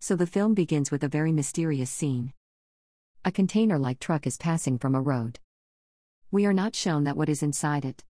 so the film begins with a very mysterious scene. A container like truck is passing from a road. We are not shown that what is inside it.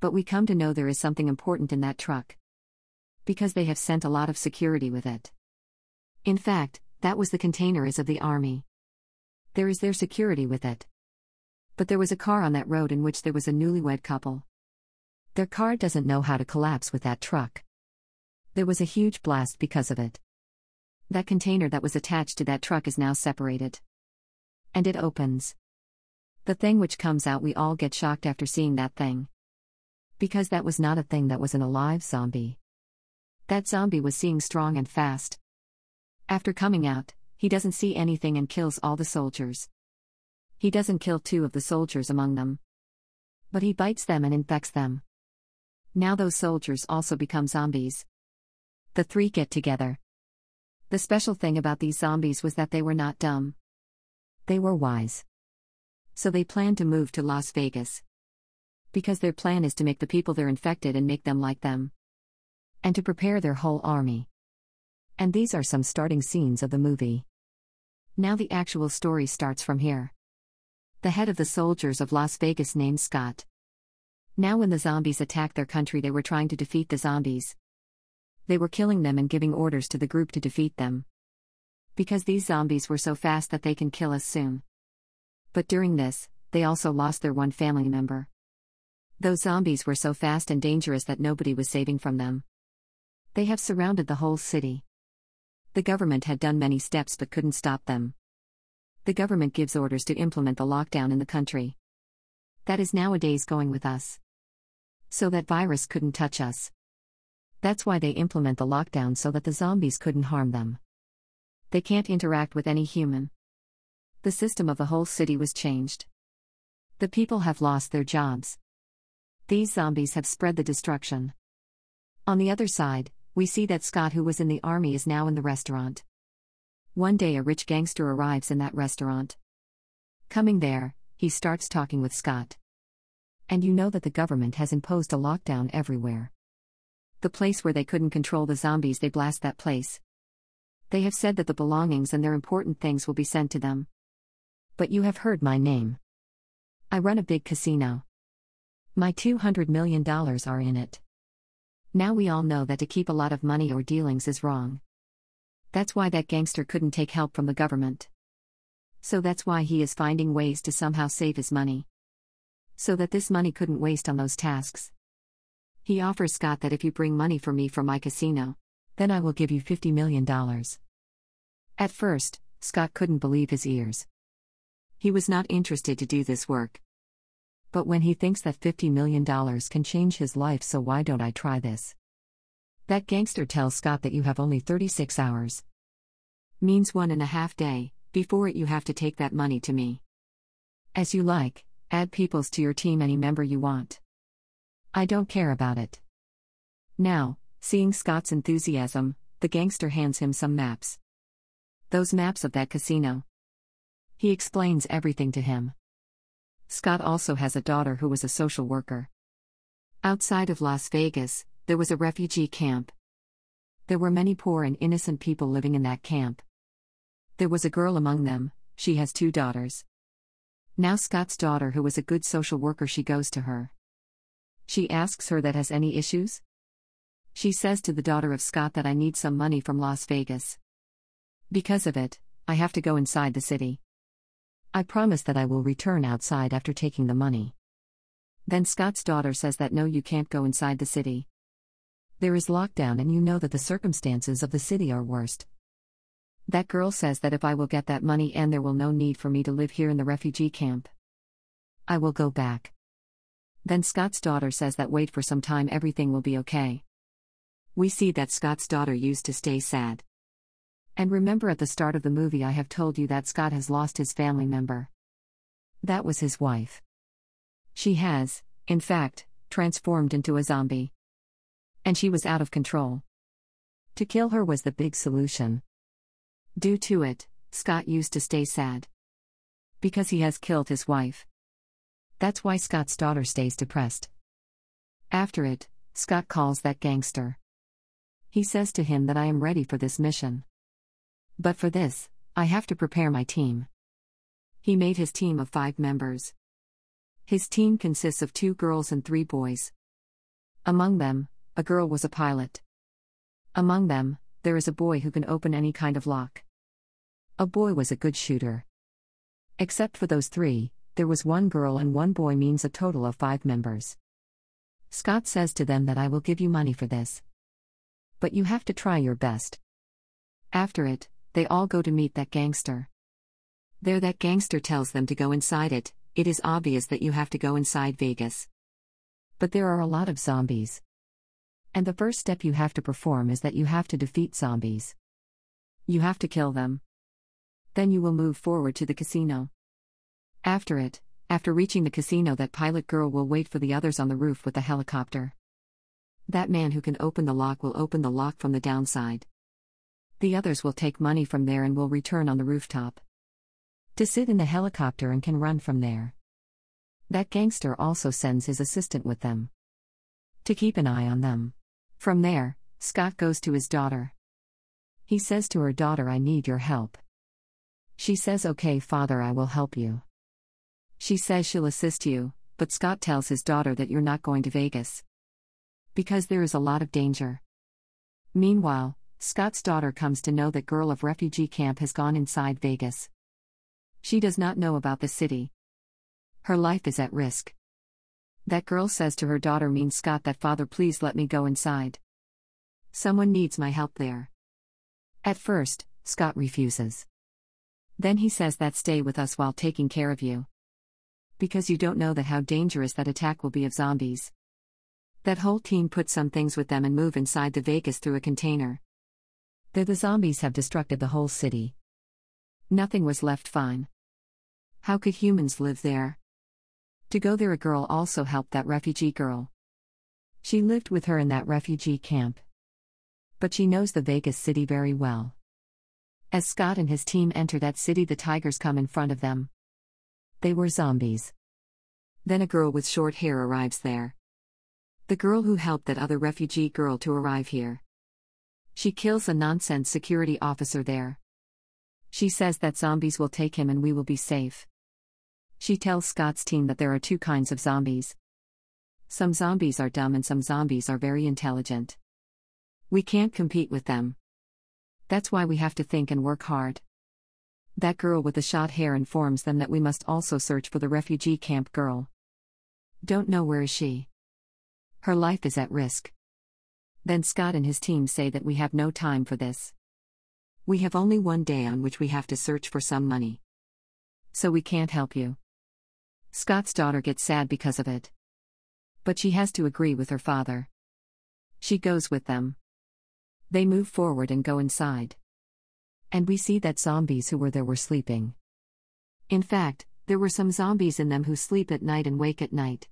But we come to know there is something important in that truck. Because they have sent a lot of security with it. In fact, that was the container is of the army. There is their security with it. But there was a car on that road in which there was a newlywed couple. Their car doesn't know how to collapse with that truck. There was a huge blast because of it. That container that was attached to that truck is now separated. And it opens. The thing which comes out, we all get shocked after seeing that thing. Because that was not a thing that was an alive zombie. That zombie was seeing strong and fast. After coming out, he doesn't see anything and kills all the soldiers. He doesn't kill two of the soldiers among them. But he bites them and infects them. Now those soldiers also become zombies. The three get together. The special thing about these zombies was that they were not dumb. They were wise. So they plan to move to Las Vegas. Because their plan is to make the people they're infected and make them like them. And to prepare their whole army. And these are some starting scenes of the movie. Now the actual story starts from here. The head of the soldiers of Las Vegas named Scott. Now, when the zombies attacked their country, they were trying to defeat the zombies they were killing them and giving orders to the group to defeat them. Because these zombies were so fast that they can kill us soon. But during this, they also lost their one family member. Those zombies were so fast and dangerous that nobody was saving from them. They have surrounded the whole city. The government had done many steps but couldn't stop them. The government gives orders to implement the lockdown in the country. That is nowadays going with us. So that virus couldn't touch us. That's why they implement the lockdown so that the zombies couldn't harm them. They can't interact with any human. The system of the whole city was changed. The people have lost their jobs. These zombies have spread the destruction. On the other side, we see that Scott, who was in the army, is now in the restaurant. One day, a rich gangster arrives in that restaurant. Coming there, he starts talking with Scott. And you know that the government has imposed a lockdown everywhere the place where they couldn't control the zombies, they blast that place. They have said that the belongings and their important things will be sent to them. But you have heard my name. I run a big casino. My $200 million are in it. Now we all know that to keep a lot of money or dealings is wrong. That's why that gangster couldn't take help from the government. So that's why he is finding ways to somehow save his money. So that this money couldn't waste on those tasks. He offers Scott that if you bring money for me from my casino, then I will give you $50 million. At first, Scott couldn't believe his ears. He was not interested to do this work. But when he thinks that $50 million can change his life, so why don't I try this? That gangster tells Scott that you have only 36 hours. Means one and a half day, before it you have to take that money to me. As you like, add peoples to your team any member you want. I don't care about it. Now, seeing Scott's enthusiasm, the gangster hands him some maps. Those maps of that casino. He explains everything to him. Scott also has a daughter who was a social worker. Outside of Las Vegas, there was a refugee camp. There were many poor and innocent people living in that camp. There was a girl among them, she has two daughters. Now Scott's daughter who was a good social worker she goes to her. She asks her that has any issues? She says to the daughter of Scott that I need some money from Las Vegas. Because of it, I have to go inside the city. I promise that I will return outside after taking the money. Then Scott's daughter says that no, you can't go inside the city. There is lockdown, and you know that the circumstances of the city are worst. That girl says that if I will get that money and there will no need for me to live here in the refugee camp, I will go back. Then Scott's daughter says that wait for some time everything will be okay. We see that Scott's daughter used to stay sad. And remember at the start of the movie, I have told you that Scott has lost his family member. That was his wife. She has, in fact, transformed into a zombie. And she was out of control. To kill her was the big solution. Due to it, Scott used to stay sad. Because he has killed his wife. That's why Scott's daughter stays depressed. After it, Scott calls that gangster. He says to him that I am ready for this mission. But for this, I have to prepare my team. He made his team of five members. His team consists of two girls and three boys. Among them, a girl was a pilot. Among them, there is a boy who can open any kind of lock. A boy was a good shooter. Except for those three, there was one girl and one boy means a total of five members. Scott says to them that I will give you money for this. But you have to try your best. After it, they all go to meet that gangster. There, that gangster tells them to go inside it, it is obvious that you have to go inside Vegas. But there are a lot of zombies. And the first step you have to perform is that you have to defeat zombies. You have to kill them. Then you will move forward to the casino. After it, after reaching the casino, that pilot girl will wait for the others on the roof with the helicopter. That man who can open the lock will open the lock from the downside. The others will take money from there and will return on the rooftop. To sit in the helicopter and can run from there. That gangster also sends his assistant with them. To keep an eye on them. From there, Scott goes to his daughter. He says to her daughter, I need your help. She says, Okay, father, I will help you. She says she'll assist you, but Scott tells his daughter that you're not going to Vegas. Because there is a lot of danger. Meanwhile, Scott's daughter comes to know that girl of refugee camp has gone inside Vegas. She does not know about the city. Her life is at risk. That girl says to her daughter means Scott that father please let me go inside. Someone needs my help there. At first, Scott refuses. Then he says that stay with us while taking care of you because you don't know that how dangerous that attack will be of zombies. That whole team put some things with them and move inside the Vegas through a container. There the zombies have destructed the whole city. Nothing was left fine. How could humans live there? To go there, a girl also helped that refugee girl. She lived with her in that refugee camp. But she knows the Vegas city very well. As Scott and his team enter that city, the Tigers come in front of them. They were zombies. Then a girl with short hair arrives there. The girl who helped that other refugee girl to arrive here. She kills a nonsense security officer there. She says that zombies will take him and we will be safe. She tells Scott's team that there are two kinds of zombies. Some zombies are dumb and some zombies are very intelligent. We can't compete with them. That's why we have to think and work hard. That girl with the shot hair informs them that we must also search for the refugee camp girl. Don't know where is she. Her life is at risk. Then Scott and his team say that we have no time for this. We have only one day on which we have to search for some money. So we can't help you. Scott's daughter gets sad because of it. But she has to agree with her father. She goes with them. They move forward and go inside and we see that zombies who were there were sleeping. In fact, there were some zombies in them who sleep at night and wake at night.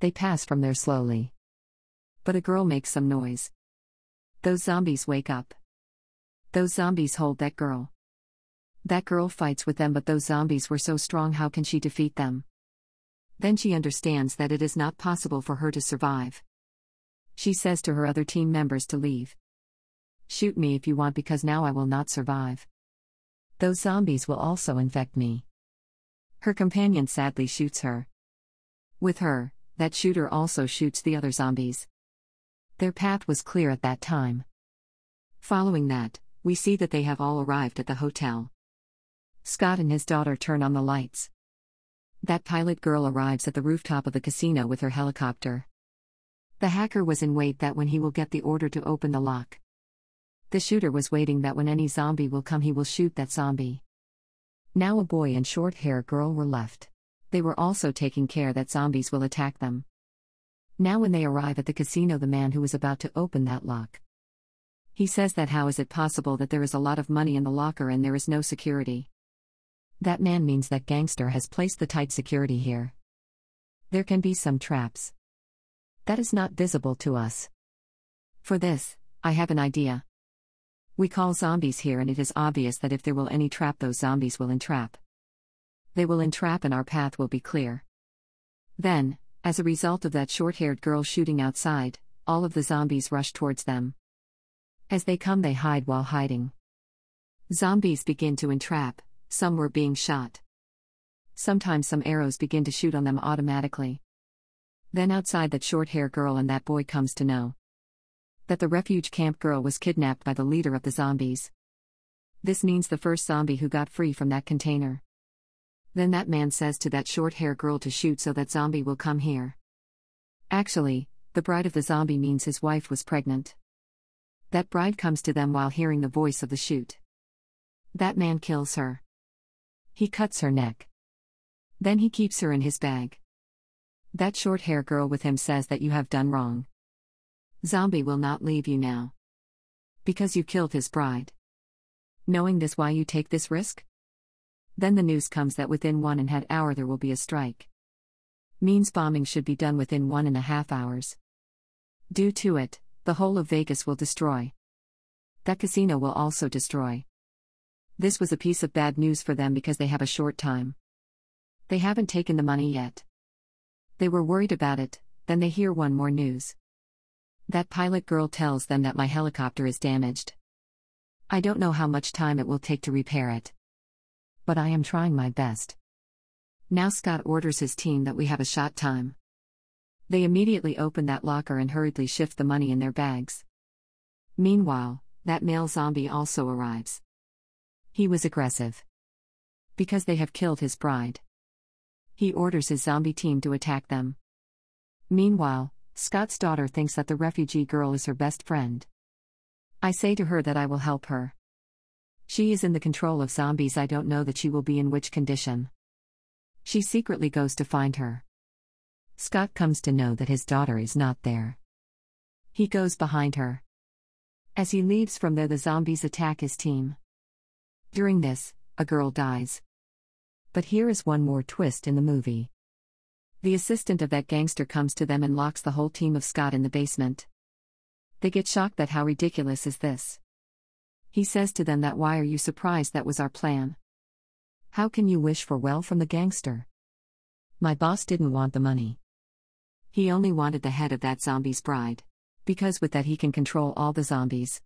They pass from there slowly. But a girl makes some noise. Those zombies wake up. Those zombies hold that girl. That girl fights with them, but those zombies were so strong, how can she defeat them? Then she understands that it is not possible for her to survive. She says to her other team members to leave. Shoot me if you want because now I will not survive. Those zombies will also infect me. Her companion sadly shoots her. With her, that shooter also shoots the other zombies. Their path was clear at that time. Following that, we see that they have all arrived at the hotel. Scott and his daughter turn on the lights. That pilot girl arrives at the rooftop of the casino with her helicopter. The hacker was in wait that when he will get the order to open the lock. The shooter was waiting that when any zombie will come, he will shoot that zombie. Now a boy and short hair girl were left. They were also taking care that zombies will attack them. Now, when they arrive at the casino, the man who was about to open that lock. He says that how is it possible that there is a lot of money in the locker and there is no security? That man means that gangster has placed the tight security here. There can be some traps. That is not visible to us. For this, I have an idea. We call zombies here, and it is obvious that if there will any trap, those zombies will entrap. They will entrap, and our path will be clear. Then, as a result of that short haired girl shooting outside, all of the zombies rush towards them. As they come, they hide while hiding. Zombies begin to entrap, some were being shot. Sometimes some arrows begin to shoot on them automatically. Then outside that short hair girl and that boy comes to know that the refuge camp girl was kidnapped by the leader of the zombies. This means the first zombie who got free from that container. Then that man says to that short hair girl to shoot so that zombie will come here. Actually, the bride of the zombie means his wife was pregnant. That bride comes to them while hearing the voice of the shoot. That man kills her. He cuts her neck. Then he keeps her in his bag. That short hair girl with him says that you have done wrong. Zombie will not leave you now. Because you killed his bride. Knowing this, why you take this risk? Then the news comes that within one and a half hour there will be a strike. Means bombing should be done within one and a half hours. Due to it, the whole of Vegas will destroy. That casino will also destroy. This was a piece of bad news for them because they have a short time. They haven't taken the money yet. They were worried about it, then they hear one more news. That pilot girl tells them that my helicopter is damaged. I don't know how much time it will take to repair it. But I am trying my best. Now Scott orders his team that we have a shot time. They immediately open that locker and hurriedly shift the money in their bags. Meanwhile, that male zombie also arrives. He was aggressive. Because they have killed his bride. He orders his zombie team to attack them. Meanwhile, Scott's daughter thinks that the refugee girl is her best friend. I say to her that I will help her. She is in the control of zombies, I don't know that she will be in which condition. She secretly goes to find her. Scott comes to know that his daughter is not there. He goes behind her. As he leaves from there, the zombies attack his team. During this, a girl dies. But here is one more twist in the movie. The assistant of that gangster comes to them and locks the whole team of Scott in the basement. They get shocked that how ridiculous is this. He says to them that why are you surprised that was our plan? How can you wish for well from the gangster? My boss didn't want the money. He only wanted the head of that zombie's bride. Because with that he can control all the zombies.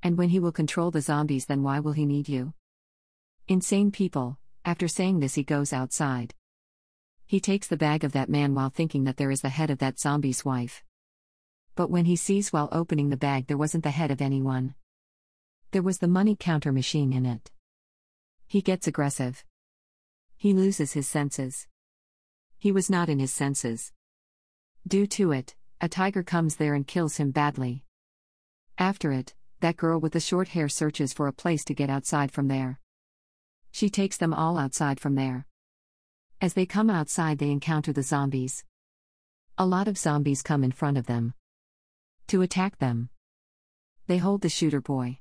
And when he will control the zombies, then why will he need you? Insane people, after saying this, he goes outside. He takes the bag of that man while thinking that there is the head of that zombie's wife. But when he sees while opening the bag, there wasn't the head of anyone. There was the money counter machine in it. He gets aggressive. He loses his senses. He was not in his senses. Due to it, a tiger comes there and kills him badly. After it, that girl with the short hair searches for a place to get outside from there. She takes them all outside from there. As they come outside, they encounter the zombies. A lot of zombies come in front of them to attack them. They hold the shooter boy.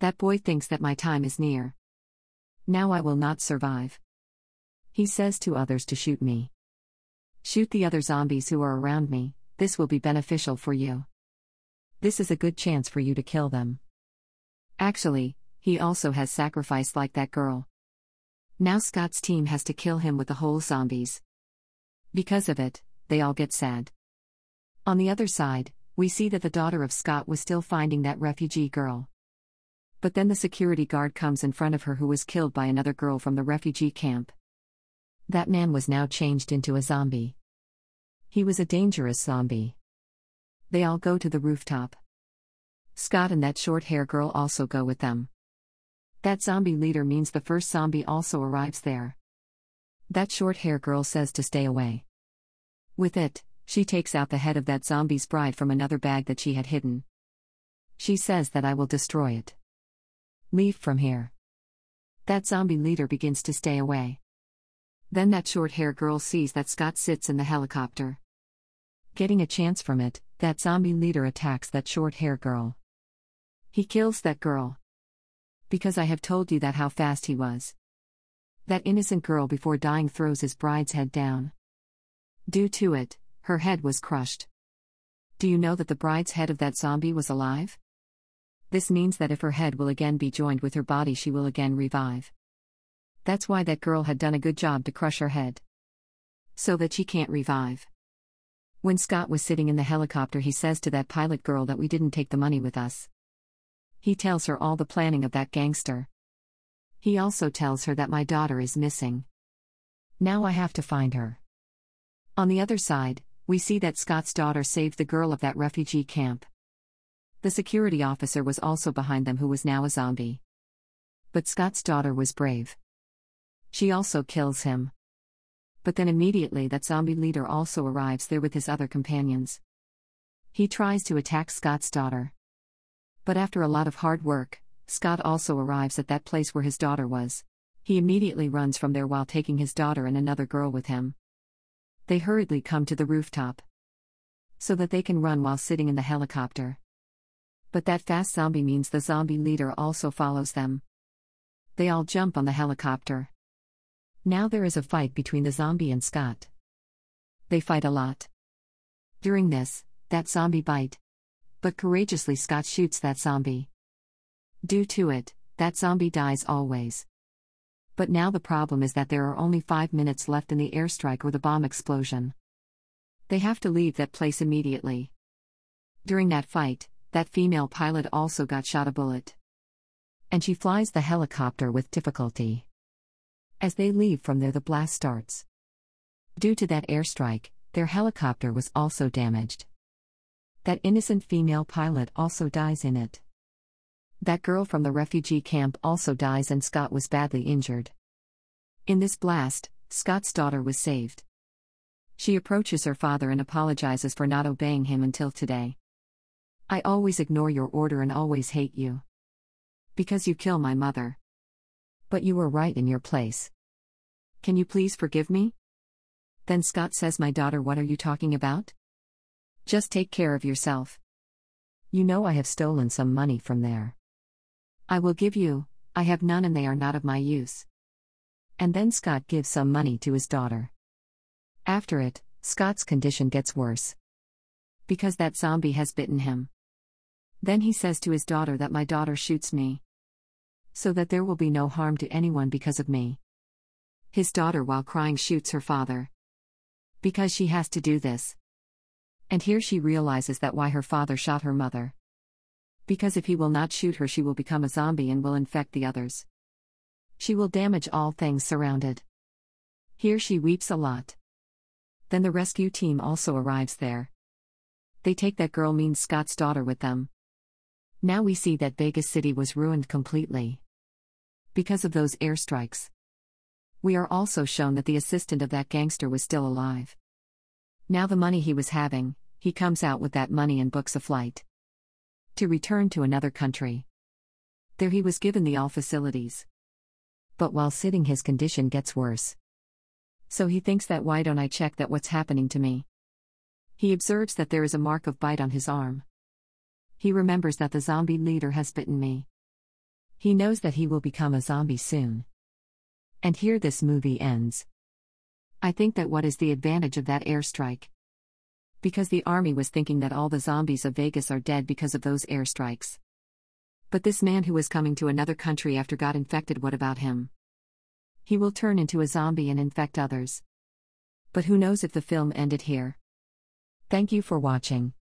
That boy thinks that my time is near. Now I will not survive. He says to others to shoot me. Shoot the other zombies who are around me, this will be beneficial for you. This is a good chance for you to kill them. Actually, he also has sacrificed like that girl. Now Scott's team has to kill him with the whole zombies. Because of it, they all get sad. On the other side, we see that the daughter of Scott was still finding that refugee girl. But then the security guard comes in front of her who was killed by another girl from the refugee camp. That man was now changed into a zombie. He was a dangerous zombie. They all go to the rooftop. Scott and that short hair girl also go with them. That zombie leader means the first zombie also arrives there. That short hair girl says to stay away. With it, she takes out the head of that zombie's bride from another bag that she had hidden. She says that I will destroy it. Leave from here. That zombie leader begins to stay away. Then that short hair girl sees that Scott sits in the helicopter. Getting a chance from it, that zombie leader attacks that short hair girl. He kills that girl because I have told you that how fast he was. That innocent girl before dying throws his bride's head down. Due to it, her head was crushed. Do you know that the bride's head of that zombie was alive? This means that if her head will again be joined with her body, she will again revive. That's why that girl had done a good job to crush her head. So that she can't revive. When Scott was sitting in the helicopter, he says to that pilot girl that we didn't take the money with us. He tells her all the planning of that gangster. He also tells her that my daughter is missing. Now I have to find her. On the other side, we see that Scott's daughter saved the girl of that refugee camp. The security officer was also behind them, who was now a zombie. But Scott's daughter was brave. She also kills him. But then immediately, that zombie leader also arrives there with his other companions. He tries to attack Scott's daughter. But after a lot of hard work, Scott also arrives at that place where his daughter was. He immediately runs from there while taking his daughter and another girl with him. They hurriedly come to the rooftop so that they can run while sitting in the helicopter. But that fast zombie means the zombie leader also follows them. They all jump on the helicopter. Now there is a fight between the zombie and Scott. They fight a lot. During this, that zombie bite but courageously Scott shoots that zombie. Due to it, that zombie dies always. But now the problem is that there are only five minutes left in the airstrike or the bomb explosion. They have to leave that place immediately. During that fight, that female pilot also got shot a bullet. And she flies the helicopter with difficulty. As they leave from there, the blast starts. Due to that airstrike, their helicopter was also damaged. That innocent female pilot also dies in it. That girl from the refugee camp also dies, and Scott was badly injured. In this blast, Scott's daughter was saved. She approaches her father and apologizes for not obeying him until today. I always ignore your order and always hate you. Because you kill my mother. But you were right in your place. Can you please forgive me? Then Scott says, My daughter, what are you talking about? Just take care of yourself. You know I have stolen some money from there. I will give you, I have none and they are not of my use. And then Scott gives some money to his daughter. After it, Scott's condition gets worse. Because that zombie has bitten him. Then he says to his daughter that my daughter shoots me. So that there will be no harm to anyone because of me. His daughter, while crying, shoots her father. Because she has to do this. And here she realizes that why her father shot her mother. Because if he will not shoot her, she will become a zombie and will infect the others. She will damage all things surrounded. Here she weeps a lot. Then the rescue team also arrives there. They take that girl, means Scott's daughter, with them. Now we see that Vegas City was ruined completely. Because of those airstrikes. We are also shown that the assistant of that gangster was still alive now the money he was having, he comes out with that money and books a flight. To return to another country. There he was given the all facilities. But while sitting, his condition gets worse. So he thinks that why don't I check that what's happening to me? He observes that there is a mark of bite on his arm. He remembers that the zombie leader has bitten me. He knows that he will become a zombie soon. And here this movie ends. I think that what is the advantage of that airstrike? Because the army was thinking that all the zombies of Vegas are dead because of those airstrikes. But this man who was coming to another country after got infected, what about him? He will turn into a zombie and infect others. But who knows if the film ended here? Thank you for watching.